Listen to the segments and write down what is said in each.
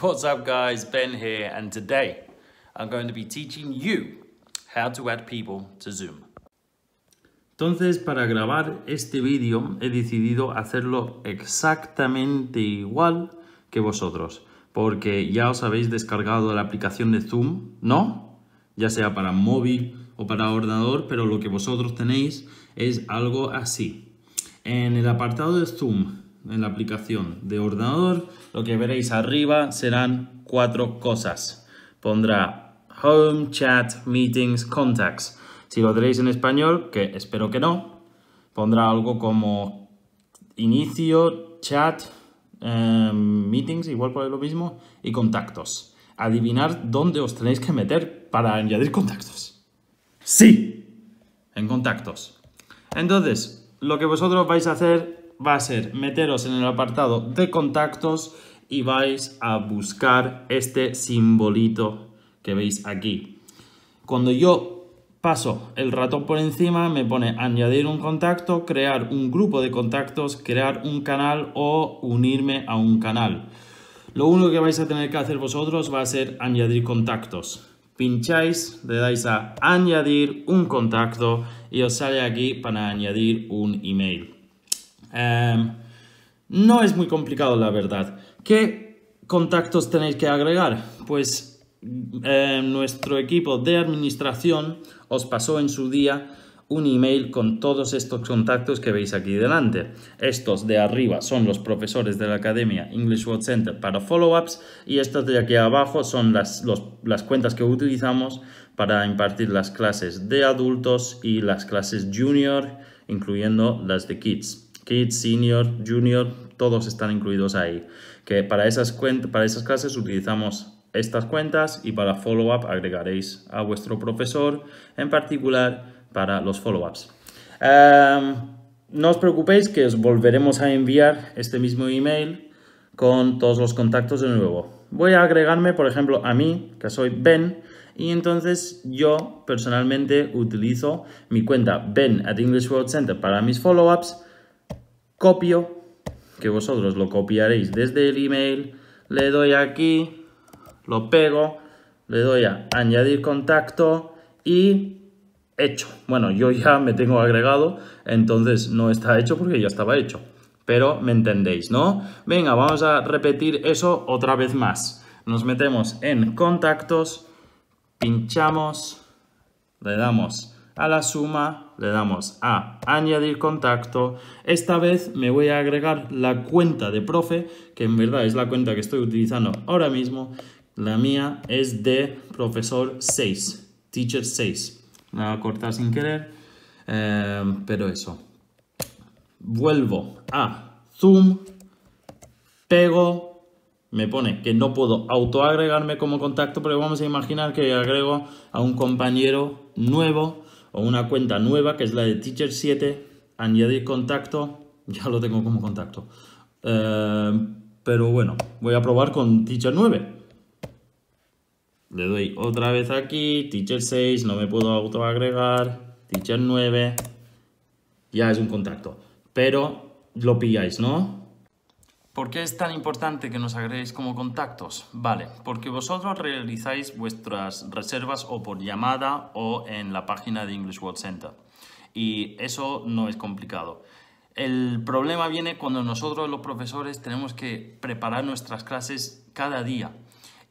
What's up guys, Ben here, and today I'm going to be teaching you how to add people to Zoom. Entonces, para grabar este vídeo he decidido hacerlo exactamente igual que vosotros, porque ya os habéis descargado la aplicación de Zoom, ¿no? Ya sea para móvil o para ordenador, pero lo que vosotros tenéis es algo así. En el apartado de Zoom en la aplicación de ordenador, lo que veréis arriba serán cuatro cosas. Pondrá Home, Chat, Meetings, Contacts. Si lo tenéis en español, que espero que no, pondrá algo como Inicio, Chat, em, Meetings, igual por lo mismo, y Contactos. Adivinar dónde os tenéis que meter para añadir contactos. ¡Sí! En contactos. Entonces, lo que vosotros vais a hacer va a ser meteros en el apartado de contactos y vais a buscar este simbolito que veis aquí. Cuando yo paso el ratón por encima me pone añadir un contacto, crear un grupo de contactos, crear un canal o unirme a un canal. Lo único que vais a tener que hacer vosotros va a ser añadir contactos. Pincháis, le dais a añadir un contacto y os sale aquí para añadir un email. Em, no es muy complicado, la verdad. ¿Qué contactos tenéis que agregar? Pues em, nuestro equipo de administración os pasó en su día un email con todos estos contactos que veis aquí delante. Estos de arriba son los profesores de la Academia English World Center para follow-ups y estos de aquí abajo son las cuentas que utilizamos para impartir las clases de adultos y las clases junior, incluyendo las de kids. Kids, Senior, Junior, todos están incluidos ahí. Que para esas, para esas clases utilizamos estas cuentas y para follow-up agregaréis a vuestro profesor, en particular para los follow-ups. Em, no os preocupéis que os volveremos a enviar este mismo email con todos los contactos de nuevo. Voy a agregarme, por ejemplo, a mí, que soy Ben, y entonces yo personalmente utilizo mi cuenta Ben at English World Center para mis follow-ups copio, que vosotros lo copiaréis desde el email, le doy aquí, lo pego, le doy a añadir contacto y hecho. Bueno, yo ya me tengo agregado, entonces no está hecho porque ya estaba hecho. Pero me entendéis, ¿no? Venga, vamos a repetir eso otra vez más. Nos metemos en contactos, pinchamos, le damos a la suma le damos a añadir contacto. Esta vez me voy a agregar la cuenta de profe, que en verdad es la cuenta que estoy utilizando ahora mismo. La mía es de profesor 6, teacher 6. Me va a cortar sin querer, em, pero eso. Vuelvo a zoom, pego me pone que no puedo autoagregarme como contacto, pero vamos a imaginar que agrego a un compañero nuevo o una cuenta nueva que es la de Teacher7, añadir contacto, ya lo tengo como contacto. Eh, pero bueno, voy a probar con Teacher9. Le doy otra vez aquí, Teacher6, no me puedo autoagregar, Teacher9, ya es un contacto. Pero lo pilláis, ¿no? ¿Por qué es tan importante que nos agreguéis como contactos? Vale, porque vosotros realizáis vuestras reservas o por llamada o en la página de English World Center. Y eso no es complicado. El problema viene cuando nosotros los profesores tenemos que preparar nuestras clases cada día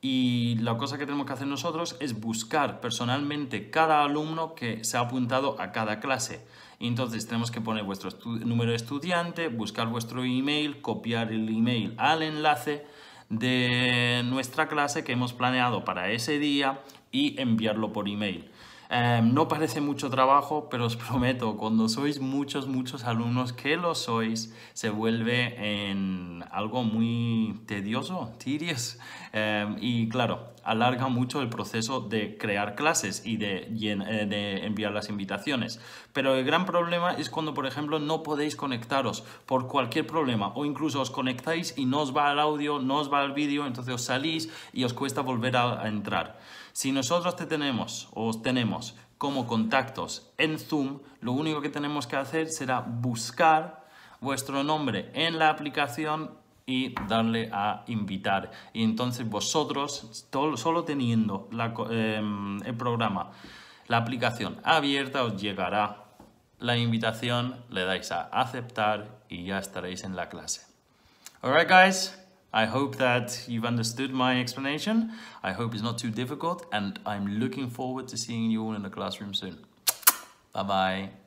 y la cosa que tenemos que hacer nosotros es buscar personalmente cada alumno que se ha apuntado a cada clase. Entonces tenemos que poner vuestro número de estudiante, buscar vuestro email, copiar el email al enlace de nuestra clase que hemos planeado para ese día y enviarlo por email. Em, no parece mucho trabajo, pero os prometo, cuando sois muchos, muchos alumnos que lo sois, se vuelve en algo muy tedioso, tedious. Em, y claro, alarga mucho el proceso de crear clases y eh, de, enviar las invitaciones. Pero el gran problema es cuando, por ejemplo, no podéis conectaros por cualquier problema o incluso os conectáis y no os va el audio, no os va el vídeo, entonces os salís y os cuesta volver a, entrar. Si nosotros tenemos o os tenemos como contactos en Zoom, lo único que tenemos que hacer será buscar vuestro nombre en la aplicación y darle a invitar. Y entonces vosotros, solo teniendo la, eh, el programa, la aplicación abierta, os llegará la invitación, le dais a aceptar y ya estaréis en la clase. Alright guys, I hope that you've understood my explanation. I hope it's not too difficult and I'm looking forward to seeing you all in the classroom soon. Bye bye.